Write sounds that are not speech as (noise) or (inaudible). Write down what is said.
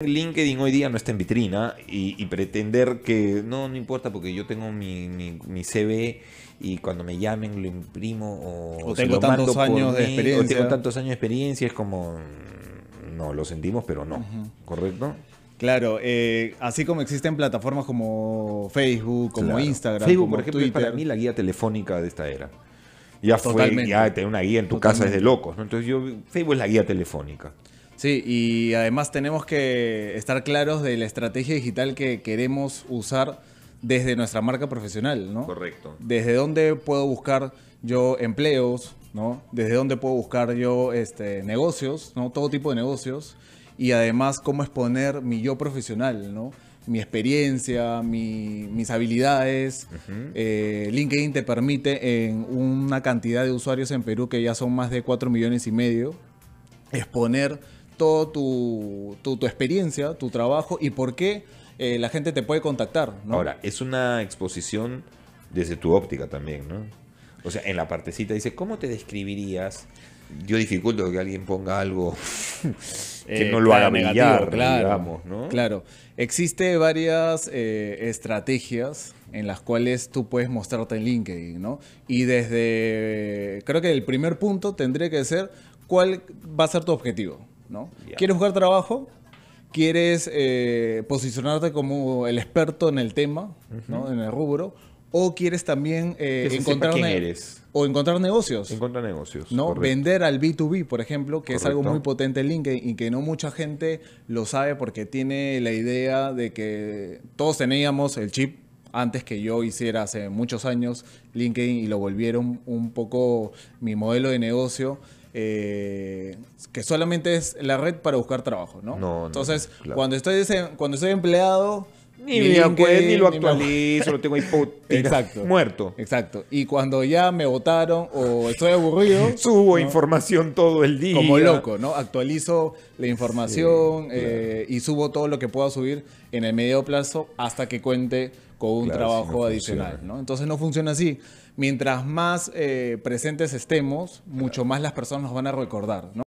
LinkedIn hoy día no está en vitrina y, pretender que no, no importa porque yo tengo mi, mi, CV y cuando me llamen lo imprimo o, o tengo tantos años de experiencia. tengo tantos años de experiencia, es como, mm, no, lo sentimos, pero no, ¿correcto? Claro, eh, así como existen plataformas como Facebook, como Instagram. Facebook, por ejemplo, es para mí la guía telefónica de esta era. Ya fue, ya tener una guía en tu casa es de locos, Entonces yo, Facebook es la guía telefónica. Sí, y además tenemos que estar claros de la estrategia digital que queremos usar desde nuestra marca profesional, ¿no? Correcto. Desde dónde puedo buscar yo empleos, ¿no? Desde dónde puedo buscar yo este, negocios, ¿no? Todo tipo de negocios. Y además cómo exponer mi yo profesional, ¿no? Mi experiencia, mis habilidades. Eh, LinkedIn te permite en una cantidad de usuarios en Perú que ya son más de 4 millones y medio, exponer todo tu, experiencia, tu trabajo y por qué eh, la gente te puede contactar. Ahora, es una exposición desde tu óptica también, ¿no? O sea, en la partecita dice, ¿cómo te describirías? Yo dificulto que alguien ponga algo (laughs) que eh, no lo haga brillar, claro, digamos, ¿no? Claro. Existe varias eh, estrategias en las cuales tú puedes mostrarte en LinkedIn, ¿no? Y desde, creo que el primer punto tendría que ser cuál va a ser tu objetivo. ¿no? ¿Quieres jugar trabajo? ¿Quieres eh, posicionarte como el experto en el tema, ¿no? en el rubro? ¿O quieres también eh, encontrar, O encontrar negocios? Encontrar negocios. ¿no? Vender al B2B, por ejemplo, que es algo muy potente en LinkedIn y que no mucha gente lo sabe porque tiene la idea de que todos teníamos el chip antes que yo hiciera hace muchos años LinkedIn y lo volvieron un poco mi modelo de negocio. Eh, que solamente es la red para buscar trabajo, ¿no? Entonces, cuando, estoy cuando estoy empleado, ni, ni, ni lo actualizo, lo tengo ahí (laughs) Exacto. muerto. Exacto. Y cuando ya me votaron o estoy aburrido. (laughs) Subo información todo el día. Como loco, ¿no? Actualizo la información eh, y subo todo lo que pueda subir en el medio plazo hasta que cuente con un trabajo adicional, ¿no? Entonces no funciona así. Mientras más eh, presentes estemos, mucho más las personas nos van a recordar, ¿no?